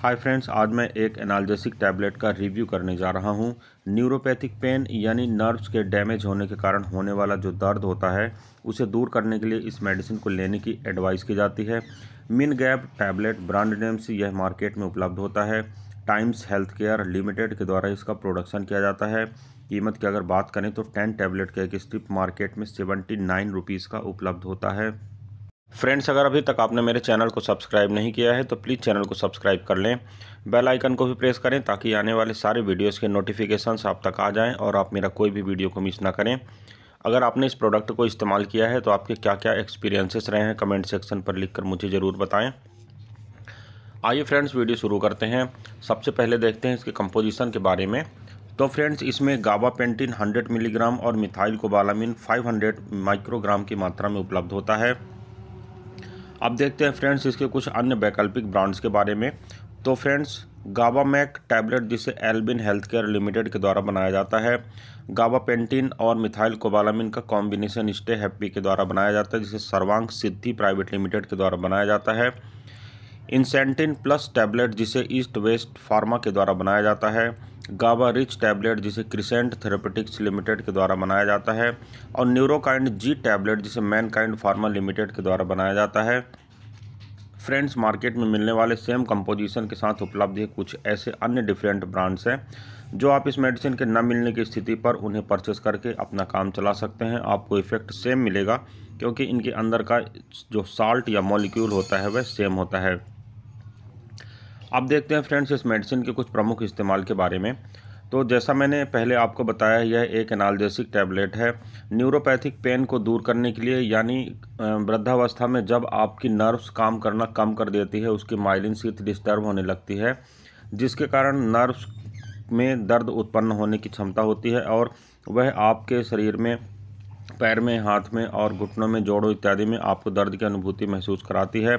hi friends आज मैं एक एनाल्जेसिक टैबलेट का रिव्यू करने जा रहा हूं न्यूरोपैथिक पेन यानी नर्व्स के डैमेज होने के कारण होने वाला जो दर्द होता है उसे दूर करने के लिए इस मेडिसिन को लेने की एडवाइस की जाती है मिन गैप टैबलेट ब्रांड नेम से यह मार्केट में उपलब्ध होता है टाइम्स हेल्थ केयर लिमिटेड के द्वारा इसका प्रोडक्शन किया जाता है कीमत की अगर बात करें तो टेन टैबलेट का एक स्ट्रिप मार्केट में सेवेंटी नाइन रुपीज़ का उपलब्ध होता है फ्रेंड्स अगर अभी तक आपने मेरे चैनल को सब्सक्राइब नहीं किया है तो प्लीज़ चैनल को सब्सक्राइब कर लें बेल आइकन को भी प्रेस करें ताकि आने वाले सारे वीडियोस के नोटिफिकेशंस आप तक आ जाएं और आप मेरा कोई भी वीडियो को मिस ना करें अगर आपने इस प्रोडक्ट को इस्तेमाल किया है तो आपके क्या क्या एक्सपीरियंसेस रहे हैं कमेंट सेक्शन पर लिख कर मुझे ज़रूर बताएँ आइए फ्रेंड्स वीडियो शुरू करते हैं सबसे पहले देखते हैं इसके कंपोजिशन के बारे में तो फ्रेंड्स इसमें गाबा पेंटिन हंड्रेड मिलीग्राम और मिथाइल कोबालामिन हंड्रेड माइक्रोग्राम की मात्रा में उपलब्ध होता है अब देखते हैं फ्रेंड्स इसके कुछ अन्य वैकल्पिक ब्रांड्स के बारे में तो फ्रेंड्स गाबामैक टैबलेट जिसे एल्बिन हेल्थ केयर लिमिटेड के द्वारा बनाया जाता है गाबापेंटिन और मिथाइल कोबालामिन का कॉम्बिनेशन स्टे हैप्पी के द्वारा बनाया जाता है जिसे सर्वांग सिद्धि प्राइवेट लिमिटेड के द्वारा बनाया जाता है इंसेंटिन प्लस टैबलेट जिसे ईस्ट वेस्ट फार्मा के द्वारा बनाया जाता है गाबा रिच टैबलेट जिसे क्रिसेंट थेरेपेटिक्स लिमिटेड के द्वारा बनाया जाता है और न्यूरोकाइंड जी टैबलेट जिसे मैनकाइंड फार्मा लिमिटेड के द्वारा बनाया जाता है फ्रेंड्स मार्केट में मिलने वाले सेम कंपोजिशन के साथ उपलब्ध कुछ ऐसे अन्य डिफरेंट ब्रांड्स हैं जो आप इस मेडिसिन के न मिलने की स्थिति पर उन्हें परचेस करके अपना काम चला सकते हैं आपको इफ़ेक्ट सेम मिलेगा क्योंकि इनके अंदर का जो साल्ट या मॉलिक्यूल होता है वह सेम होता है अब देखते हैं फ्रेंड्स इस मेडिसिन के कुछ प्रमुख इस्तेमाल के बारे में तो जैसा मैंने पहले आपको बताया यह एक एनाल्जेसिक टैबलेट है न्यूरोपैथिक पेन को दूर करने के लिए यानी वृद्धावस्था में जब आपकी नर्व्स काम करना कम कर देती है उसकी माइलिन सीथ डिस्टर्ब होने लगती है जिसके कारण नर्व्स में दर्द उत्पन्न होने की क्षमता होती है और वह आपके शरीर में पैर में हाथ में और घुटनों में जोड़ों इत्यादि में आपको दर्द की अनुभूति महसूस कराती है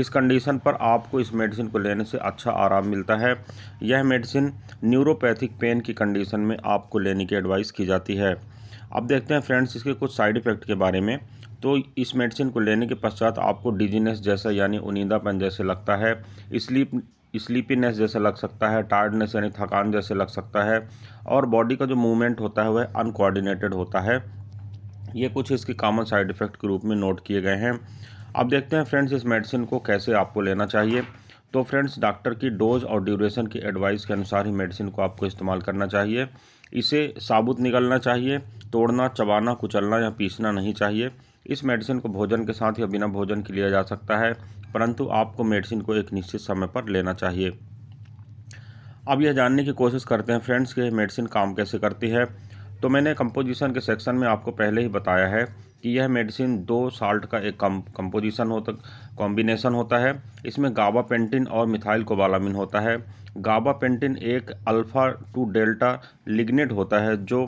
इस कंडीशन पर आपको इस मेडिसिन को लेने से अच्छा आराम मिलता है यह मेडिसिन न्यूरोपैथिक पेन की कंडीशन में आपको लेने की एडवाइस की जाती है अब देखते हैं फ्रेंड्स इसके कुछ साइड इफ़ेक्ट के बारे में तो इस मेडिसिन को लेने के पश्चात आपको डिजीनेस जैसा यानी उनिंदापन जैसे लगता है स्लीप स्लीपीनेस जैसे लग सकता है टायर्डनेस यानी थकान जैसे लग सकता है और बॉडी का जो मूवमेंट होता है वह अनकोऑर्डिनेटेड होता है ये कुछ इसके कॉमन साइड इफ़ेक्ट के रूप में नोट किए गए हैं अब देखते हैं फ्रेंड्स इस मेडिसिन को कैसे आपको लेना चाहिए तो फ्रेंड्स डॉक्टर की डोज और ड्यूरेशन की एडवाइस के अनुसार ही मेडिसिन को आपको इस्तेमाल करना चाहिए इसे साबुत निकलना चाहिए तोड़ना चबाना कुचलना या पीसना नहीं चाहिए इस मेडिसिन को भोजन के साथ या बिना भोजन के लिया जा सकता है परंतु आपको मेडिसिन को एक निश्चित समय पर लेना चाहिए अब यह जानने की कोशिश करते हैं फ्रेंड्स कि मेडिसिन काम कैसे करती है तो मैंने कंपोजिशन के सेक्शन में आपको पहले ही बताया है कि यह मेडिसिन दो साल्ट का एक कम कंपोजिशन होता कॉम्बिनेशन होता है इसमें गाबा पेंटिन और मिथाइल कोबालामिन होता है गाबा पेंटिन एक अल्फ़ा टू डेल्टा लिग्नेट होता है जो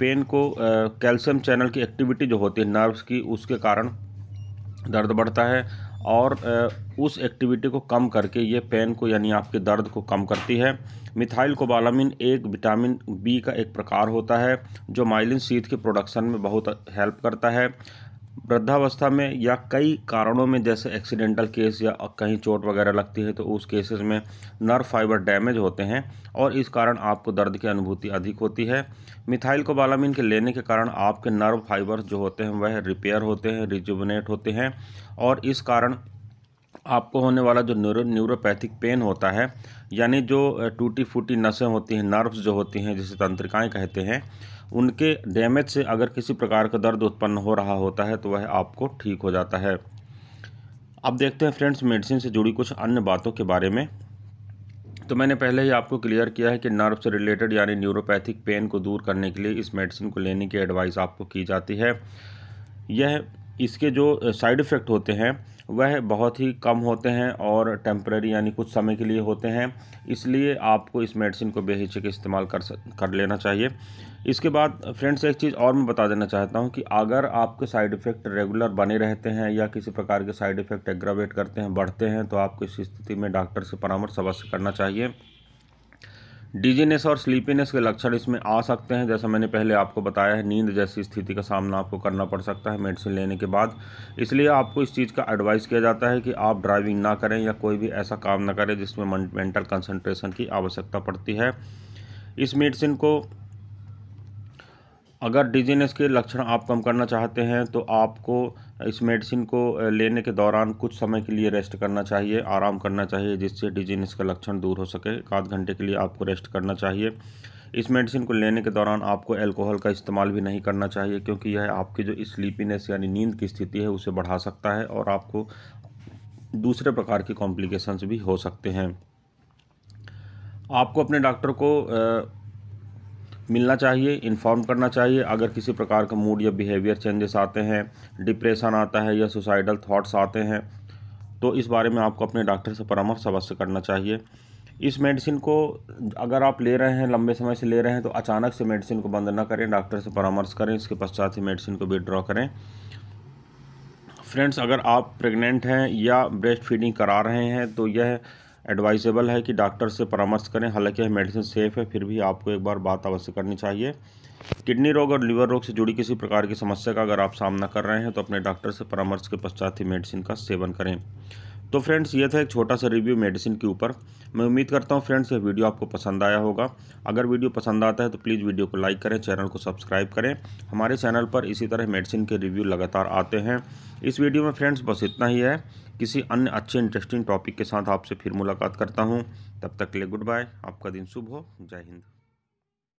पेन को कैल्शियम चैनल की एक्टिविटी जो होती है नर्व्स की उसके कारण दर्द बढ़ता है और उस एक्टिविटी को कम करके ये पेन को यानी आपके दर्द को कम करती है मिथाइल कोबालामिन एक विटामिन बी का एक प्रकार होता है जो माइलिन सीथ के प्रोडक्शन में बहुत हेल्प करता है वृद्धावस्था में या कई कारणों में जैसे एक्सीडेंटल केस या कहीं चोट वगैरह लगती है तो उस केसेस में नर्व फाइबर डैमेज होते हैं और इस कारण आपको दर्द की अनुभूति अधिक होती है मिथाइल को बालामिन के लेने के कारण आपके नर्व फाइबर जो होते हैं वह रिपेयर होते हैं रिजुबनेट होते हैं और इस कारण आपको होने वाला जो न्यूरो न्यूरोपैथिक पेन होता है यानी जो टूटी फूटी नसें होती हैं नर्व्स जो होती हैं जिसे तंत्रिकाएँ कहते हैं उनके डैमेज से अगर किसी प्रकार का दर्द उत्पन्न हो रहा होता है तो वह आपको ठीक हो जाता है अब देखते हैं फ्रेंड्स मेडिसिन से जुड़ी कुछ अन्य बातों के बारे में तो मैंने पहले ही आपको क्लियर किया है कि नर्व से रिलेटेड यानी न्यूरोपैथिक पेन को दूर करने के लिए इस मेडिसिन को लेने की एडवाइस आपको की जाती है यह इसके जो साइड इफ़ेक्ट होते हैं वह बहुत ही कम होते हैं और टेम्प्रेरी यानी कुछ समय के लिए होते हैं इसलिए आपको इस मेडिसिन को बेहिचक इस्तेमाल कर कर लेना चाहिए इसके बाद फ्रेंड्स एक चीज़ और मैं बता देना चाहता हूं कि अगर आपके साइड इफ़ेक्ट रेगुलर बने रहते हैं या किसी प्रकार के साइड इफ़ेक्ट एग्रावेट करते हैं बढ़ते हैं तो आपको इस स्थिति में डॉक्टर से परामर्श अवश्य करना चाहिए डिजीनेस और स्लीपीनेस के लक्षण इसमें आ सकते हैं जैसा मैंने पहले आपको बताया है नींद जैसी स्थिति का सामना आपको करना पड़ सकता है मेडिसिन लेने के बाद इसलिए आपको इस चीज़ का एडवाइस किया जाता है कि आप ड्राइविंग ना करें या कोई भी ऐसा काम ना करें जिसमें मेंटल कंसंट्रेशन की आवश्यकता पड़ती है इस मेडिसिन को अगर डिजीनेस के लक्षण आप कम करना चाहते हैं तो आपको इस मेडिसिन को लेने के दौरान कुछ समय के लिए रेस्ट करना चाहिए आराम करना चाहिए जिससे डिजीनेस का लक्षण दूर हो सके एक आध घंटे के लिए आपको रेस्ट करना चाहिए इस मेडिसिन को लेने के दौरान आपको अल्कोहल का इस्तेमाल भी नहीं करना चाहिए क्योंकि यह आपकी जो स्लीपीनेस यानी नींद की स्थिति है उसे बढ़ा सकता है और आपको दूसरे प्रकार के कॉम्प्लिकेशंस भी हो सकते हैं आपको अपने डॉक्टर को मिलना चाहिए इन्फॉर्म करना चाहिए अगर किसी प्रकार का मूड या बिहेवियर चेंजेस आते हैं डिप्रेशन आता है या सुसाइडल थाट्स आते हैं तो इस बारे में आपको अपने डॉक्टर से परामर्श अवश्य करना चाहिए इस मेडिसिन को अगर आप ले रहे हैं लंबे समय से ले रहे हैं तो अचानक से मेडिसिन को बंद ना करें डॉक्टर से परामर्श करें इसके पश्चात ही मेडिसिन को विड्रॉ करें फ्रेंड्स अगर आप प्रेग्नेंट हैं या ब्रेस्ट फीडिंग करा रहे हैं तो यह एडवाइजेबल है कि डॉक्टर से परामर्श करें हालांकि यह मेडिसिन सेफ़ है फिर भी आपको एक बार बात अवश्य करनी चाहिए किडनी रोग और लीवर रोग से जुड़ी किसी प्रकार की समस्या का अगर आप सामना कर रहे हैं तो अपने डॉक्टर से परामर्श के पश्चात ही मेडिसिन का सेवन करें तो फ्रेंड्स ये था एक छोटा सा रिव्यू मेडिसिन के ऊपर मैं उम्मीद करता हूँ फ्रेंड्स ये वीडियो आपको पसंद आया होगा अगर वीडियो पसंद आता है तो प्लीज़ वीडियो को लाइक करें चैनल को सब्सक्राइब करें हमारे चैनल पर इसी तरह मेडिसिन के रिव्यू लगातार आते हैं इस वीडियो में फ्रेंड्स बस इतना ही है किसी अन्य अच्छे इंटरेस्टिंग टॉपिक के साथ आपसे फिर मुलाकात करता हूँ तब तक के लिए गुड बाय आपका दिन शुभ हो जय हिंद